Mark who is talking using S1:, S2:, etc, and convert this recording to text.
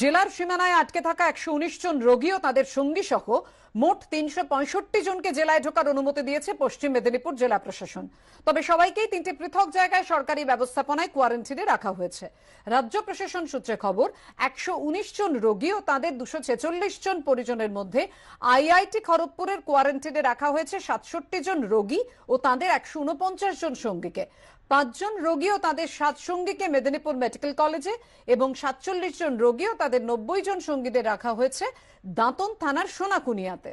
S1: জেলার সীমানায় আটকে থাকা একশো জন রোগী ও তাদের সঙ্গী সহ মোট তিনশো জনকে জেলায় ঢোকার অনুমতি দিয়েছে পশ্চিম মেদিনীপুর জেলা প্রশাসন তবে সবাইকেই তিনটি পৃথক জায়গায় সরকারি ব্যবস্থাপনায় কোয়ারেন্টিনে রাখা হয়েছে রাজ্য প্রশাসন সূত্রে খবর একশো জন রোগী ও তাদের দুশো জন পরিজনের মধ্যে আইআইটি খড়গপুরের কোয়ারেন্টিনে রাখা হয়েছে সাতষট্টি জন রোগী ও তাদের একশো জন সঙ্গীকে পাঁচজন রোগী ও তাদের সাত সঙ্গীকে মেদিনীপুর মেডিকেল কলেজে এবং সাতচল্লিশ জন রোগী ও তাদের নব্বই জন সঙ্গীদের রাখা হয়েছে দাঁতন থানার সোনাকুনিয়াতে